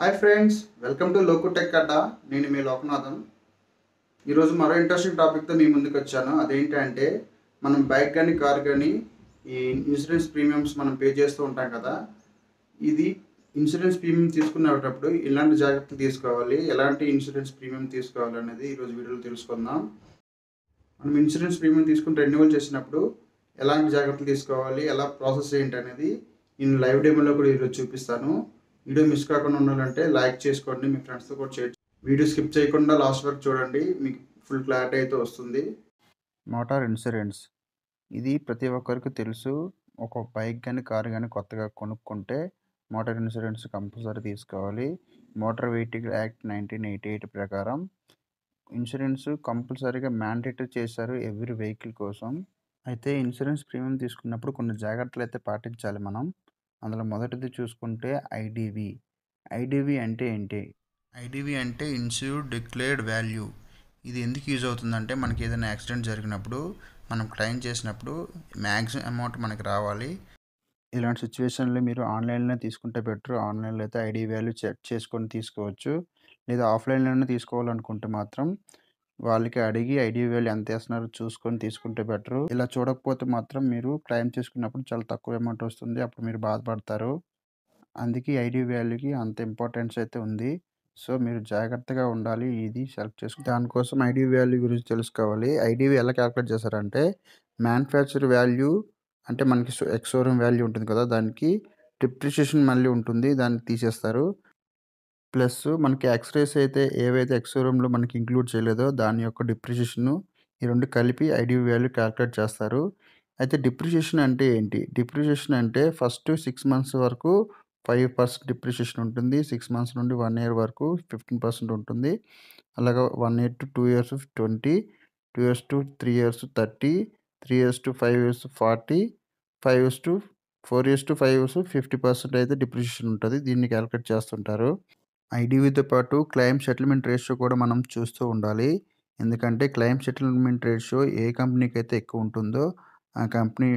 hi friends welcome to లోకు tech Adda నేను మీ లోకనాథన్ ఈరోజు మరో ఇంట్రెస్టింగ్ టాపిక్తో మీ ముందుకు వచ్చాను అదేంటంటే మనం బైక్ కానీ కార్ కానీ ఈ ఇన్సూరెన్స్ ప్రీమియమ్స్ మనం పే చేస్తూ ఉంటాం కదా ఇది ఇన్సూరెన్స్ ప్రీమియం తీసుకునేటప్పుడు ఇలాంటి జాగ్రత్తలు తీసుకోవాలి ఎలాంటి ఇన్సూరెన్స్ ప్రీమియం తీసుకోవాలి అనేది ఈరోజు వీడియోలో తెలుసుకుందాం మనం ఇన్సూరెన్స్ ప్రీమియం తీసుకుని రెన్యువల్ చేసినప్పుడు ఎలాంటి జాగ్రత్తలు తీసుకోవాలి ఎలా ప్రాసెస్ ఏంటి అనేది నేను లైవ్ డేమోలో కూడా ఈరోజు చూపిస్తాను వీడియో మిస్ కాకుండా ఉండాలంటే లైక్ చేసుకోండి మీ ఫ్రెండ్స్తో కూడా షేర్ వీడియో స్కిప్ చేయకుండా లాస్ట్ వరకు చూడండి మీకు ఫుల్ క్లారిటీ అయితే వస్తుంది మోటార్ ఇన్సూరెన్స్ ఇది ప్రతి ఒక్కరికి తెలుసు ఒక బైక్ కానీ కారు కానీ కొత్తగా కొనుక్కుంటే మోటార్ ఇన్సూరెన్స్ కంపల్సరీ తీసుకోవాలి motor vehicle act nineteen eighty eight ప్రకారం ఇన్సూరెన్స్ కంపల్సరీగా మ్యాండేటరీ చేశారు ఎవ్రీ వెహికల్ కోసం అయితే ఇన్సూరెన్స్ ప్రీమియం తీసుకున్నప్పుడు కొన్ని జాగ్రత్తలు అయితే పాటించాలి మనం అందులో మొదటిది చూసుకుంటే ఐడివి ఐడివి అంటే ఏంటి ఐడివి అంటే ఇన్సూర్డ్ డిక్లేర్డ్ వాల్యూ ఇది ఎందుకు యూజ్ అవుతుందంటే మనకి ఏదైనా యాక్సిడెంట్ జరిగినప్పుడు మనం క్లెయిమ్ చేసినప్పుడు మ్యాక్సిమం అమౌంట్ మనకి రావాలి ఇలాంటి సిచ్యువేషన్లో మీరు ఆన్లైన్లో తీసుకుంటే బెటర్ ఆన్లైన్లో అయితే ఐడి వాల్యూ చెక్ చేసుకొని తీసుకోవచ్చు లేదా ఆఫ్లైన్లోనే తీసుకోవాలనుకుంటే మాత్రం వాళ్ళకి అడిగి ఐడి వేలు ఎంత వేస్తున్నారో చూసుకొని తీసుకుంటే బెటరు ఇలా చూడకపోతే మాత్రం మీరు క్లైమ్ చేసుకున్నప్పుడు చాలా తక్కువ అమౌంట్ వస్తుంది అప్పుడు మీరు బాధపడతారు అందుకే ఐడి వాల్యూకి అంత ఇంపార్టెన్స్ అయితే ఉంది సో మీరు జాగ్రత్తగా ఉండాలి ఇది సెలెక్ట్ చేసుకుని దానికోసం ఐడి వాల్యూ గురించి తెలుసుకోవాలి ఐడి ఎలా క్యాల్కులేట్ చేశారంటే మ్యానుఫ్యాక్చర్ వాల్యూ అంటే మనకి ఎక్స్ షోరూమ్ వాల్యూ ఉంటుంది కదా దానికి డిప్రిషియేషన్ మళ్ళీ ఉంటుంది దాన్ని తీసేస్తారు ప్లస్ మనకి ఎక్స్రేస్ అయితే ఏవైతే రూమ్లో మనకి ఇంక్లూడ్ చేయలేదో దాని యొక్క డిప్రిషియేషను ఈ రెండు కలిపి ఐడి వాల్యూ క్యాల్కులేట్ చేస్తారు అయితే డిప్రిషియేషన్ అంటే ఏంటి డిప్రిషియేషన్ అంటే ఫస్ట్ సిక్స్ మంత్స్ వరకు ఫైవ్ పర్సెంట్ డిప్రిషియేషన్ ఉంటుంది సిక్స్ మంత్స్ నుండి వన్ ఇయర్ వరకు ఫిఫ్టీన్ పర్సెంట్ ఉంటుంది అలాగే one year to two years twenty two years to three years thirty three years to five years forty five years to four years to five years fifty percent అయితే depreciation ఉంటుంది దీన్ని calculate చేస్తుంటారు ఐడివితో పాటు claim settlement ratio కూడా మనం చూస్తూ ఉండాలి ఎందుకంటే క్లెయిమ్ సెటిల్మెంట్ రేషియో ఏ కంపెనీకి అయితే ఎక్కువ ఉంటుందో ఆ కంపెనీ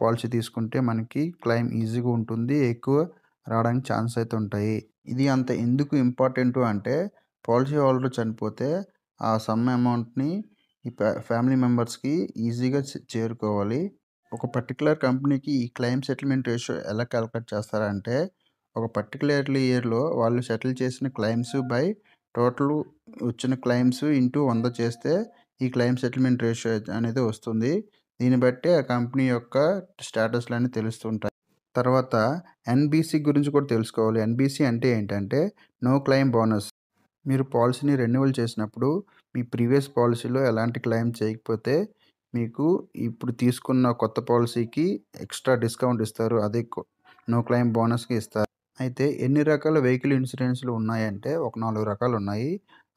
పాలసీ తీసుకుంటే మనకి క్లెయిమ్ ఈజీగా ఉంటుంది ఎక్కువ రావడానికి ఛాన్స్ అయితే ఉంటాయి ఇది అంత ఎందుకు ఇంపార్టెంట్ అంటే పాలసీ హోల్డర్ చనిపోతే ఆ సమ్ అమౌంట్ని ఈ ఫ్యామిలీ మెంబర్స్కి ఈజీగా చేరుకోవాలి ఒక పర్టికులర్ కంపెనీకి ఈ క్లెయిమ్ సెటిల్మెంట్ రేషియో ఎలా క్యాలిక్యులేట్ చేస్తారంటే ఒక పర్టికులర్లీ ఇయర్లో వాళ్ళు సెటిల్ చేసిన క్లైమ్స్ బై టోటల్ వచ్చిన క్లైమ్స్ ఇంటూ వంద చేస్తే ఈ క్లైమ్ సెటిల్మెంట్ రేషియో అనేది వస్తుంది దీన్ని బట్టి ఆ కంపెనీ యొక్క స్టేటస్లు అన్నీ తెలుస్తుంటాయి తర్వాత ఎన్బీసీ గురించి కూడా తెలుసుకోవాలి ఎన్బీసీ అంటే ఏంటంటే నో క్లైమ్ బోనస్ మీరు పాలసీని రెన్యువల్ చేసినప్పుడు మీ ప్రీవియస్ పాలసీలో ఎలాంటి క్లైమ్ చేయకపోతే మీకు ఇప్పుడు తీసుకున్న కొత్త పాలసీకి ఎక్స్ట్రా డిస్కౌంట్ ఇస్తారు అదే నో క్లైమ్ బోనస్కి ఇస్తారు అయితే ఎన్ని రకాల వెహికల్ ఇన్సూరెన్స్లు ఉన్నాయంటే ఒక నాలుగు రకాలు ఉన్నాయి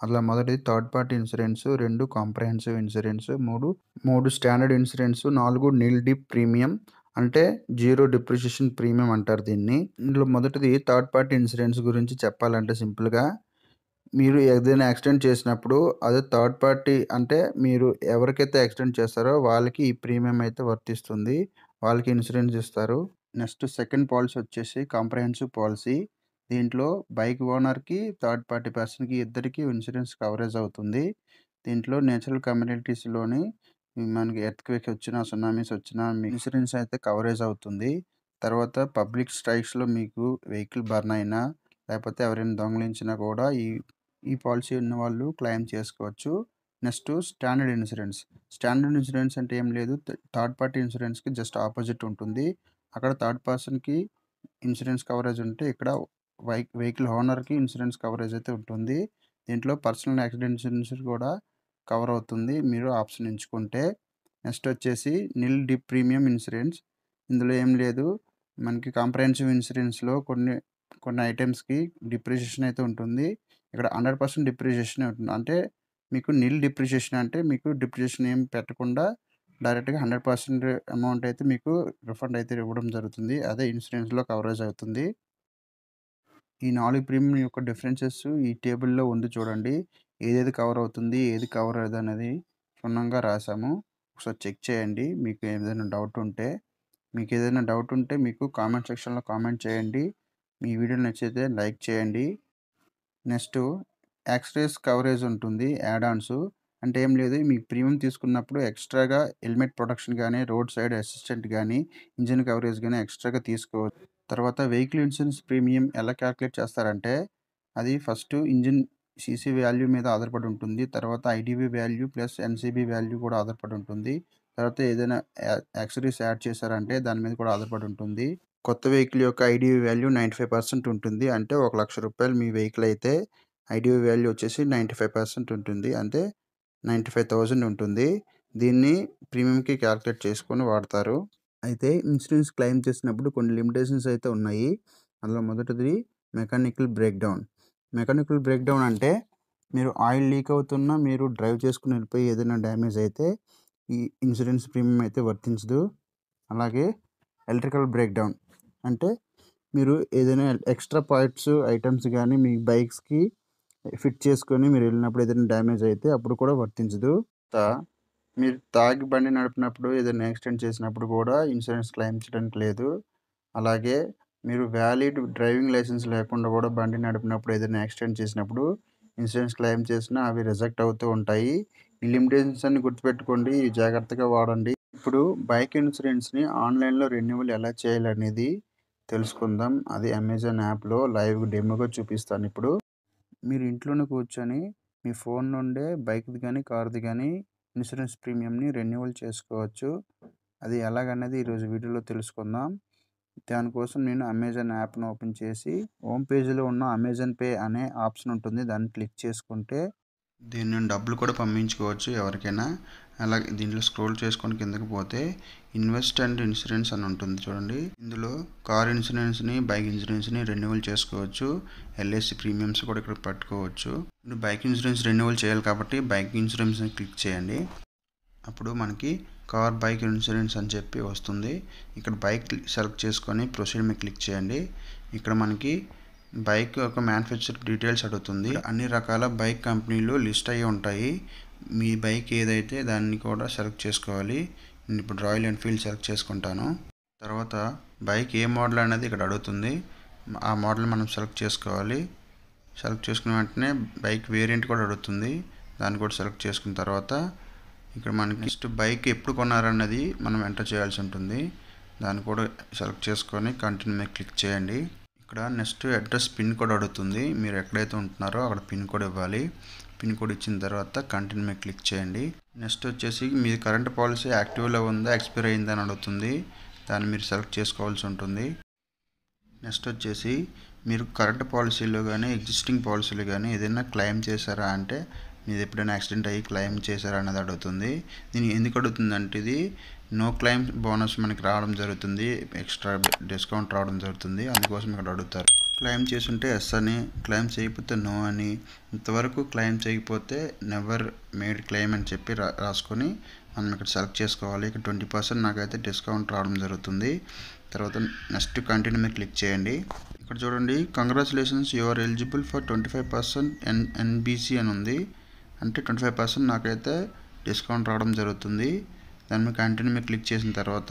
అట్లా మొదటిది థర్డ్ పార్టీ ఇన్సూరెన్స్ రెండు కాంప్రహెన్సివ్ ఇన్సూరెన్స్ మూడు మూడు స్టాండర్డ్ ఇన్సూరెన్స్ నాలుగు నీల్ డిప్ ప్రీమియం అంటే జీరో డిప్రిషియేషన్ ప్రీమియం అంటారు దీన్ని ఇందులో మొదటిది థర్డ్ పార్టీ ఇన్సూరెన్స్ గురించి చెప్పాలంటే సింపుల్గా మీరు ఏదైనా యాక్సిడెంట్ చేసినప్పుడు అది థర్డ్ పార్టీ అంటే మీరు ఎవరికైతే యాక్సిడెంట్ చేస్తారో వాళ్ళకి ఈ ప్రీమియం అయితే వర్తిస్తుంది వాళ్ళకి ఇన్సూరెన్స్ ఇస్తారు నెక్స్ట్ సెకండ్ పాలసీ వచ్చేసి కాంప్రహెన్సివ్ పాలసీ దీంట్లో బైక్ ఓనర్కి థర్డ్ పార్టీ పర్సన్కి ఇద్దరికి ఇన్సూరెన్స్ కవరేజ్ అవుతుంది దీంట్లో నేచురల్ కమ్యూనిటీస్లోని మనకి ఎర్త్ క్వేక్ వచ్చినా సునామీస్ వచ్చినా ఇన్సూరెన్స్ అయితే కవరేజ్ అవుతుంది తర్వాత పబ్లిక్ స్ట్రైక్స్లో మీకు వెహికల్ బర్న్ అయినా లేకపోతే ఎవరైనా దొంగలించినా కూడా ఈ ఈ పాలసీ ఉన్న వాళ్ళు క్లెయిమ్ చేసుకోవచ్చు next standard insurance standard insurance అంటే ఏం లేదు థర్డ్ పార్టీ ఇన్సూరెన్స్కి జస్ట్ ఆపోజిట్ ఉంటుంది అక్కడ థర్డ్ పర్సన్కి ఇన్సూరెన్స్ కవరేజ్ ఉంటే ఇక్కడ వెహికల్ ఓనర్కి ఇన్సూరెన్స్ కవరేజ్ అయితే ఉంటుంది దీంట్లో పర్సనల్ యాక్సిడెంట్ ఇన్సూరెన్స్ కూడా కవర్ అవుతుంది మీరు ఆప్షన్ ఎంచుకుంటే నెక్స్ట్ వచ్చేసి నిల్ డిప్ ప్రీమియం ఇన్సూరెన్స్ ఇందులో ఏం లేదు మనకి కాంప్రహెన్సివ్ ఇన్సూరెన్స్లో కొన్ని కొన్ని ఐటమ్స్కి డిప్రిషియేషన్ అయితే ఉంటుంది ఇక్కడ హండ్రెడ్ పర్సెంట్ డిప్రిషియేషన్ ఉంటుంది అంటే మీకు నిల్ డిప్రిషియేషన్ అంటే మీకు డిప్రిషియేషన్ ఏం పెట్టకుండా డైరెక్ట్గా హండ్రెడ్ పర్సెంట్ అమౌంట్ అయితే మీకు రిఫండ్ అయితే ఇవ్వడం జరుగుతుంది అదే ఇన్సూరెన్స్లో కవరేజ్ అవుతుంది ఈ నాలుగు ప్రీమియం యొక్క డిఫరెన్సెస్ ఈ టేబుల్లో ఉంది చూడండి ఏదేది కవర్ అవుతుంది ఏది కవర్ అవుతుంది అనేది క్షుణ్ణంగా రాసాము ఒకసారి చెక్ చేయండి మీకు ఏదైనా డౌట్ ఉంటే మీకు ఏదైనా డౌట్ ఉంటే మీకు కామెంట్ సెక్షన్లో కామెంట్ చేయండి మీ వీడియో నచ్చితే లైక్ చేయండి నెక్స్ట్ ఎక్స్రేస్ కవరేజ్ ఉంటుంది యాడాన్సు అంటే ఏం లేదు మీకు ప్రీమియం తీసుకున్నప్పుడు ఎక్స్ట్రాగా హెల్మెట్ ప్రొటెక్షన్ కానీ రోడ్ సైడ్ అసిస్టెంట్ కానీ ఇంజిన్ కవరేజ్ కానీ ఎక్స్ట్రాగా తీసుకోవచ్చు తర్వాత వెహికల్ ఇన్సూరెన్స్ ప్రీమియం ఎలా క్యాలిక్యులేట్ చేస్తారంటే అది ఫస్ట్ ఇంజిన్ సీసీ వాల్యూ మీద ఆధారపడి ఉంటుంది తర్వాత IDV value plus NCB value కూడా ఆధారపడి ఉంటుంది తర్వాత ఏదైనా యాక్సరీస్ యాడ్ చేశారంటే దాని మీద కూడా ఆధారపడి ఉంటుంది కొత్త వెహికల్ యొక్క IDV value ninety five percent ఉంటుంది అంటే ఒక లక్ష రూపాయలు మీ వెహికల్ అయితే ఐడిబి వాల్యూ వచ్చేసి నైంటీ ఫైవ్ పర్సెంట్ ఉంటుంది అంటే నైంటీ ఫైవ్ థౌజండ్ ఉంటుంది దీన్ని ప్రీమియంకి క్యాలిక్యులేట్ చేసుకొని వాడతారు అయితే ఇన్సూరెన్స్ క్లెయిమ్ చేసినప్పుడు కొన్ని లిమిటేషన్స్ అయితే ఉన్నాయి అందులో మొదటిది మెకానికల్ బ్రేక్డౌన్ మెకానికల్ బ్రేక్డౌన్ అంటే మీరు ఆయిల్ లీక్ అవుతున్నా మీరు డ్రైవ్ చేసుకుని వెళ్ళిపోయి ఏదైనా డ్యామేజ్ అయితే ఈ ఇన్సూరెన్స్ ప్రీమియం అయితే వర్తించదు అలాగే ఎలక్ట్రికల్ బ్రేక్డౌన్ అంటే మీరు ఏదైనా ఎక్స్ట్రా పార్ట్స్ ఐటమ్స్ కానీ మీ బైక్స్కి ఫిట్ చేసుకొని మీరు వెళ్ళినప్పుడు ఏదైనా డ్యామేజ్ అయితే అప్పుడు కూడా వర్తించదు మీరు తాగి బండి నడిపినప్పుడు ఏదైనా యాక్సిడెంట్ చేసినప్పుడు కూడా ఇన్సూరెన్స్ క్లెయిమ్ చేయడానికి లేదు అలాగే మీరు వ్యాలిడ్ డ్రైవింగ్ లైసెన్స్ లేకుండా కూడా బండి నడిపినప్పుడు ఏదైనా యాక్సిడెంట్ చేసినప్పుడు ఇన్సూరెన్స్ క్లెయిమ్ చేసినా అవి రిజెక్ట్ అవుతూ ఉంటాయి ఈ లిమిటేషన్స్ అన్ని గుర్తుపెట్టుకోండి జాగ్రత్తగా వాడండి ఇప్పుడు బైక్ ఇన్సూరెన్స్ని ఆన్లైన్లో రెన్యువల్ ఎలా చేయాలనేది తెలుసుకుందాం అది అమెజాన్ యాప్లో లైవ్ డెమోగా చూపిస్తాను ఇప్పుడు మీరు ఇంట్లోనే కూర్చొని మీ ఫోన్ నుండే బైక్ది కానీ కార్ది కానీ ఇన్సూరెన్స్ ప్రీమియంని రెన్యువల్ చేసుకోవచ్చు అది ఎలాగనేది ఈరోజు వీడియోలో తెలుసుకుందాం దానికోసం నేను అమెజాన్ యాప్ను ఓపెన్ చేసి హోమ్ పేజీలో ఉన్న అమెజాన్ పే అనే ఆప్షన్ ఉంటుంది దాన్ని క్లిక్ చేసుకుంటే దీని నుండి డబ్బులు కూడా పంపించుకోవచ్చు ఎవరికైనా అలా దీంట్లో స్క్రోల్ చేసుకొని కిందకి పోతే ఇన్వెస్ట్ అండ్ ఇన్సూరెన్స్ అని ఉంటుంది చూడండి ఇందులో కార్ ఇన్సూరెన్స్ని బైక్ ఇన్సూరెన్స్ని రెన్యువల్ చేసుకోవచ్చు ఎల్ఐసి ప్రీమియమ్స్ కూడా ఇక్కడ పట్టుకోవచ్చు బైక్ ఇన్సూరెన్స్ రెన్యువల్ చేయాలి కాబట్టి బైక్ ఇన్సూరెన్స్ని క్లిక్ చేయండి అప్పుడు మనకి కార్ బైక్ ఇన్సూరెన్స్ అని చెప్పి వస్తుంది ఇక్కడ బైక్ సెలెక్ట్ చేసుకొని ప్రొసీడ్ మీద క్లిక్ చేయండి ఇక్కడ మనకి బైక్ యొక్క మ్యానుఫ్యాక్చర్ డీటెయిల్స్ అడుగుతుంది అన్ని రకాల బైక్ కంపెనీలు లిస్ట్ అయ్యి ఉంటాయి మీ బైక్ ఏదైతే దాన్ని కూడా సెలెక్ట్ చేసుకోవాలి నేను ఇప్పుడు రాయల్ ఎన్ఫీల్డ్ సెలెక్ట్ చేసుకుంటాను తర్వాత బైక్ ఏ మోడల్ అనేది ఇక్కడ అడుగుతుంది ఆ మోడల్ మనం సెలెక్ట్ చేసుకోవాలి సెలెక్ట్ చేసుకున్న వెంటనే బైక్ వేరియంట్ కూడా అడుగుతుంది దాన్ని కూడా సెలెక్ట్ చేసుకున్న తర్వాత ఇక్కడ మనకి నెక్స్ట్ బైక్ ఎప్పుడు కొన్నారన్నది మనం ఎంటర్ చేయాల్సి ఉంటుంది దాన్ని కూడా సెలెక్ట్ చేసుకొని కంటిన్యూ క్లిక్ చేయండి ఇక్కడ నెక్స్ట్ అడ్రస్ పిన్ కోడ్ అడుగుతుంది మీరు ఎక్కడైతే ఉంటున్నారో అక్కడ పిన్ కోడ్ ఇవ్వాలి పిన్ కోడ్ ఇచ్చిన తర్వాత కంటిన్యూ మీద క్లిక్ చేయండి నెక్స్ట్ వచ్చేసి మీ కరెంట్ పాలసీ యాక్టివ్లో ఉందా ఎక్స్పైర్ అయిందని అడుగుతుంది దాన్ని మీరు సెలెక్ట్ చేసుకోవాల్సి ఉంటుంది నెక్స్ట్ వచ్చేసి మీరు కరెంట్ పాలసీలో కానీ ఎగ్జిస్టింగ్ పాలసీలు కానీ ఏదైనా క్లెయిమ్ చేశారా అంటే మీరు ఎప్పుడైనా యాక్సిడెంట్ అయ్యి క్లెయిమ్ చేశారా అన్నది అడుగుతుంది దీన్ని ఎందుకు అడుగుతుందంటే ఇది నో క్లైమ్ బోనస్ మనకి రావడం జరుగుతుంది ఎక్స్ట్రా డిస్కౌంట్ రావడం జరుగుతుంది అందుకోసం ఇక్కడ అడుగుతారు క్లైమ్ చేసుంటే ఎస్ అని క్లైమ్ చేయకపోతే నో అని ఇంతవరకు క్లైమ్ చేయకపోతే నెవర్ మేడ్ క్లైమ్ అని చెప్పి రాసుకొని మనం ఇక్కడ సెలెక్ట్ చేసుకోవాలి ఇక్కడ ట్వంటీ పర్సెంట్ నాకైతే డిస్కౌంట్ రావడం జరుగుతుంది తర్వాత నెక్స్ట్ కంటిన్యూ మీద క్లిక్ చేయండి ఇక్కడ చూడండి congratulations are eligible for twenty five percent N ఎన్బీసీ అని ఉంది అంటే ట్వంటీ ఫైవ్ పర్సెంట్ నాకైతే డిస్కౌంట్ రావడం జరుగుతుంది దాని మీద కంటిన్యూ క్లిక్ చేసిన తర్వాత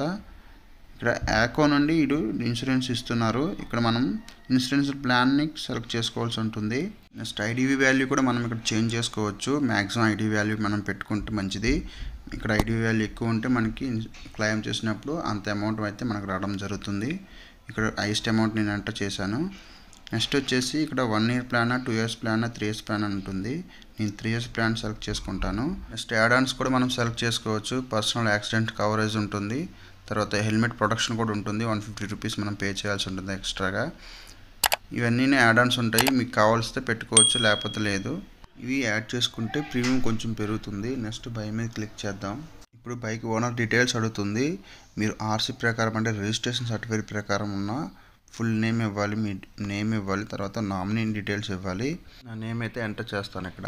ఇక్కడ యాకో నుండి ఇటు ఇన్సూరెన్స్ ఇస్తున్నారు ఇక్కడ మనం ఇన్సూరెన్స్ ప్లాన్ని సెలెక్ట్ చేసుకోవాల్సి ఉంటుంది నెక్స్ట్ ఐడివి వాల్యూ కూడా మనం ఇక్కడ చేంజ్ చేసుకోవచ్చు మ్యాక్సిమం ఐడివి వాల్యూ మనం పెట్టుకుంటే మంచిది ఇక్కడ ఐడివి వాల్యూ ఎక్కువ ఉంటే మనకి క్లెయిమ్ చేసినప్పుడు అంత అమౌంట్ అయితే మనకు రావడం జరుగుతుంది ఇక్కడ హైయెస్ట్ అమౌంట్ నేను ఎంటర్ చేశాను నెక్స్ట్ వచ్చేసి ఇక్కడ వన్ ఇయర్ ప్లానా టూ ఇయర్స్ ప్లానా త్రీ ఇయర్స్ ప్లాన్ అని ఉంటుంది నేను త్రీ ఇయర్స్ ప్లాన్ సెలెక్ట్ చేసుకుంటాను నెక్స్ట్ యాడాన్స్ కూడా మనం సెలెక్ట్ చేసుకోవచ్చు పర్సనల్ యాక్సిడెంట్ కవరేజ్ ఉంటుంది తర్వాత హెల్మెట్ ప్రొటెక్షన్ కూడా ఉంటుంది వన్ ఫిఫ్టీ రూపీస్ మనం పే చేయాల్సి ఉంటుంది ఎక్స్ట్రాగా ఇవన్నీ యాడాన్స్ ఉంటాయి మీకు కావాల్సితే పెట్టుకోవచ్చు లేకపోతే లేదు ఇవి యాడ్ చేసుకుంటే ప్రీమియం కొంచెం పెరుగుతుంది నెక్స్ట్ బై మీద క్లిక్ చేద్దాం ఇప్పుడు బైక్ ఓనర్ డీటెయిల్స్ అడుగుతుంది మీరు ఆర్సీ ప్రకారం అంటే రిజిస్ట్రేషన్ సర్టిఫికేట్ ప్రకారం ఉన్న ఫుల్ నేమ్ ఇవ్వాలి మీ నేమ్ ఇవ్వాలి తర్వాత నామినీ డీటెయిల్స్ ఇవ్వాలి నా నేమ్ అయితే ఎంటర్ చేస్తాను ఇక్కడ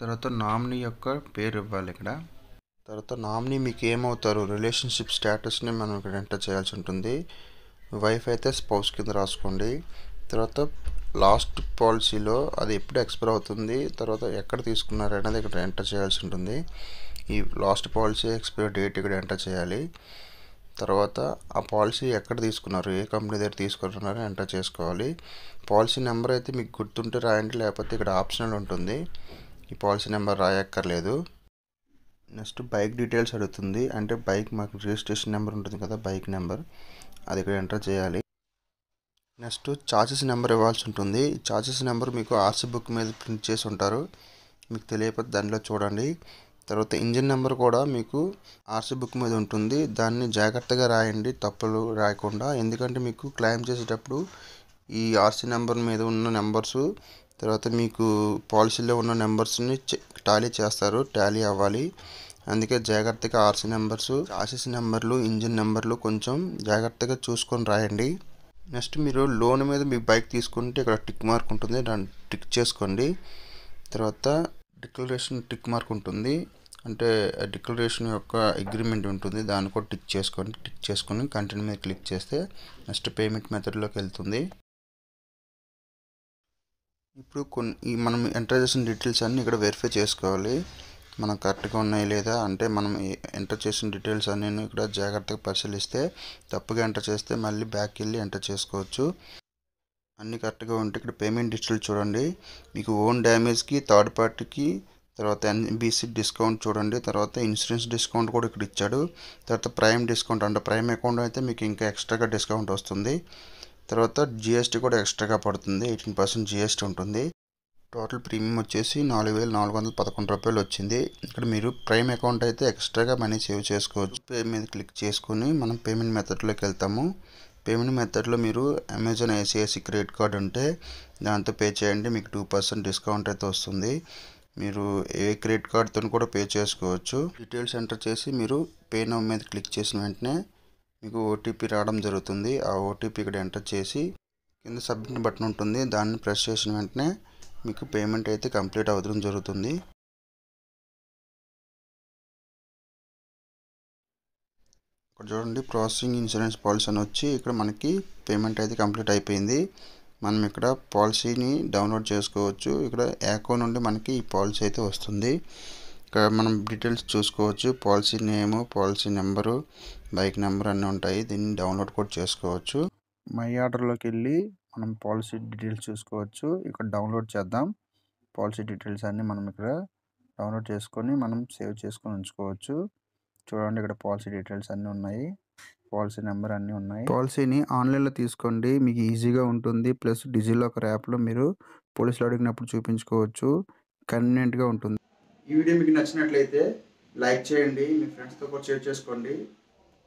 తర్వాత నామినీ యొక్క పేరు ఇవ్వాలి ఇక్కడ తర్వాత నామినీ మీకు ఏమవుతారు రిలేషన్షిప్ స్టేటస్ని మనం ఇక్కడ ఎంటర్ చేయాల్సి ఉంటుంది వైఫ్ అయితే స్పౌస్ కింద రాసుకోండి తర్వాత లాస్ట్ పాలసీలో అది ఎప్పుడు ఎక్స్పైర్ అవుతుంది తర్వాత ఎక్కడ తీసుకున్నారు అనేది ఇక్కడ ఎంటర్ చేయాల్సి ఉంటుంది ఈ లాస్ట్ పాలసీ ఎక్స్పైర్ డేట్ ఇక్కడ ఎంటర్ చేయాలి తర్వాత ఆ పాలసీ ఎక్కడ తీసుకున్నారు ఏ కంపెనీ దగ్గర తీసుకుంటున్నారో ఎంటర్ చేసుకోవాలి పాలసీ నెంబర్ అయితే మీకు గుర్తుంటే రాయండి లేకపోతే ఇక్కడ ఆప్షనల్ ఉంటుంది ఈ పాలసీ నెంబర్ రాయక్కర్లేదు నెక్స్ట్ బైక్ డీటెయిల్స్ అడుగుతుంది అంటే బైక్ మాకు రిజిస్ట్రేషన్ నెంబర్ ఉంటుంది కదా బైక్ నెంబర్ అది ఇక్కడ ఎంటర్ చేయాలి నెక్స్ట్ ఛార్జెస్ నెంబర్ ఇవ్వాల్సి ఉంటుంది ఛార్జెస్ నెంబర్ మీకు ఆర్సీ బుక్ మీద ప్రింట్ చేసి ఉంటారు మీకు తెలియకపోతే దానిలో చూడండి తర్వాత ఇంజిన్ నెంబర్ కూడా మీకు ఆర్సీ బుక్ మీద ఉంటుంది దాన్ని జాగ్రత్తగా రాయండి తప్పులు రాయకుండా ఎందుకంటే మీకు క్లెయిమ్ చేసేటప్పుడు ఈ ఆర్సీ నెంబర్ మీద ఉన్న నెంబర్స్ తర్వాత మీకు పాలసీలో ఉన్న నెంబర్స్ని టాలీ చేస్తారు టాలీ అవ్వాలి అందుకే జాగ్రత్తగా ఆర్సీ నెంబర్స్ ఆసిస్ నెంబర్లు ఇంజిన్ నెంబర్లు కొంచెం జాగ్రత్తగా చూసుకొని రాయండి నెక్స్ట్ మీరు లోన్ మీద మీ బైక్ తీసుకుంటే ఇక్కడ టిక్ మార్క్ ఉంటుంది దాన్ని టిక్ చేసుకోండి తర్వాత డిక్లరేషన్ టిక్ మార్క్ ఉంటుంది అంటే డిక్లరేషన్ యొక్క అగ్రిమెంట్ ఉంటుంది దాన్ని కూడా టిక్ చేసుకొని టిక్ చేసుకొని కంటెంట్ మీద క్లిక్ చేస్తే నెక్స్ట్ పేమెంట్ మెథడ్లోకి వెళ్తుంది ఇప్పుడు కొన్ని మనం ఎంటర్ చేసిన డీటెయిల్స్ అన్నీ ఇక్కడ వెరిఫై చేసుకోవాలి మనం కరెక్ట్గా ఉన్నాయి లేదా అంటే మనం ఎంటర్ చేసిన డీటెయిల్స్ అన్నీ ఇక్కడ జాగ్రత్తగా పరిశీలిస్తే తప్పుగా ఎంటర్ చేస్తే మళ్ళీ బ్యాక్ వెళ్ళి ఎంటర్ చేసుకోవచ్చు అన్నీ కరెక్ట్గా ఉంటే ఇక్కడ పేమెంట్ డీటెయిల్స్ చూడండి మీకు ఓన్ డ్యామేజ్కి థర్డ్ పార్టీకి తర్వాత ఎన్బీసీ డిస్కౌంట్ చూడండి తర్వాత ఇన్సూరెన్స్ డిస్కౌంట్ కూడా ఇక్కడ ఇచ్చాడు తర్వాత ప్రైమ్ డిస్కౌంట్ అంటే ప్రైమ్ అకౌంట్ అయితే మీకు ఇంకా ఎక్స్ట్రాగా డిస్కౌంట్ వస్తుంది తర్వాత జిఎస్టీ కూడా ఎక్స్ట్రాగా పడుతుంది ఎయిటీన్ పర్సెంట్ ఉంటుంది టోటల్ ప్రీమియం వచ్చేసి నాలుగు నాలుగు వందల పదకొండు రూపాయలు వచ్చింది ఇక్కడ మీరు ప్రైమ్ అకౌంట్ అయితే ఎక్స్ట్రాగా మనీ సేవ్ చేసుకోవచ్చు పే మీద క్లిక్ చేసుకుని మనం పేమెంట్ మెథడ్లోకి వెళ్తాము పేమెంట్ మెథడ్లో మీరు అమెజాన్ ఐసిఐసి క్రెడిట్ కార్డు ఉంటే దాంతో పే చేయండి మీకు టూ పర్సెంట్ డిస్కౌంట్ అయితే వస్తుంది మీరు ఏ క్రెడిట్ కార్డ్తో కూడా పే చేసుకోవచ్చు డీటెయిల్స్ ఎంటర్ చేసి మీరు పే నవ్ మీద క్లిక్ చేసిన వెంటనే మీకు ఓటీపీ రావడం జరుగుతుంది ఆ ఓటీపీ ఇక్కడ ఎంటర్ చేసి కింద సబ్మిట్ బటన్ ఉంటుంది దాన్ని ప్రెస్ చేసిన వెంటనే మీకు పేమెంట్ అయితే కంప్లీట్ అవ్వడం జరుగుతుంది ఇక్కడ చూడండి ప్రాసెసింగ్ ఇన్సూరెన్స్ పాలసీ అని వచ్చి ఇక్కడ మనకి పేమెంట్ అయితే కంప్లీట్ అయిపోయింది మనం ఇక్కడ పాలసీని డౌన్లోడ్ చేసుకోవచ్చు ఇక్కడ యాకో నుండి మనకి ఈ పాలసీ అయితే వస్తుంది ఇక్కడ మనం డీటెయిల్స్ చూసుకోవచ్చు policy name policy number bike number అన్నీ ఉంటాయి దీన్ని డౌన్లోడ్ కూడా చేసుకోవచ్చు మై ఆర్డర్లోకి వెళ్ళి మనం పాలసీ డీటెయిల్స్ చూసుకోవచ్చు ఇక్కడ డౌన్లోడ్ చేద్దాం పాలసీ డీటెయిల్స్ అన్నీ మనం ఇక్కడ డౌన్లోడ్ చేసుకొని మనం సేవ్ చేసుకొని ఉంచుకోవచ్చు చూడండి ఇక్కడ పాలసీ డీటెయిల్స్ అన్నీ ఉన్నాయి పాలసీ నెంబర్ అన్నీ ఉన్నాయి పాలసీని ఆన్లైన్లో తీసుకోండి మీకు ఈజీగా ఉంటుంది ప్లస్ డిజిలాకర్ యాప్లో మీరు పోలీసులు అడిగినప్పుడు చూపించుకోవచ్చు కన్వీనియంట్గా ఉంటుంది ఈ వీడియో మీకు నచ్చినట్లయితే లైక్ చేయండి మీ ఫ్రెండ్స్తో కూడా షేర్ చేసుకోండి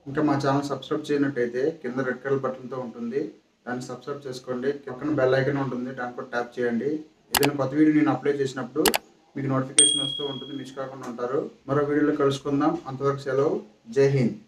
ఇంకా మా ఛానల్ సబ్స్క్రైబ్ చేయనట్టయితే కింద రెడ్ కలర్ బటన్తో ఉంటుంది దాన్ని సబ్స్క్రైబ్ చేసుకోండి పక్కన బెల్ ఐకన్ ఉంటుంది దాన్ని కూడా ట్యాప్ చేయండి ఏదైనా కొత్త వీడియో నేను అప్లై చేసినప్పుడు మీకు నోటిఫికేషన్ వస్తూ ఉంటుంది మిస్ కాకుండా ఉంటారు మరో వీడియోలో కలుసుకుందాం అంతవరకు సెలవు జై హింద్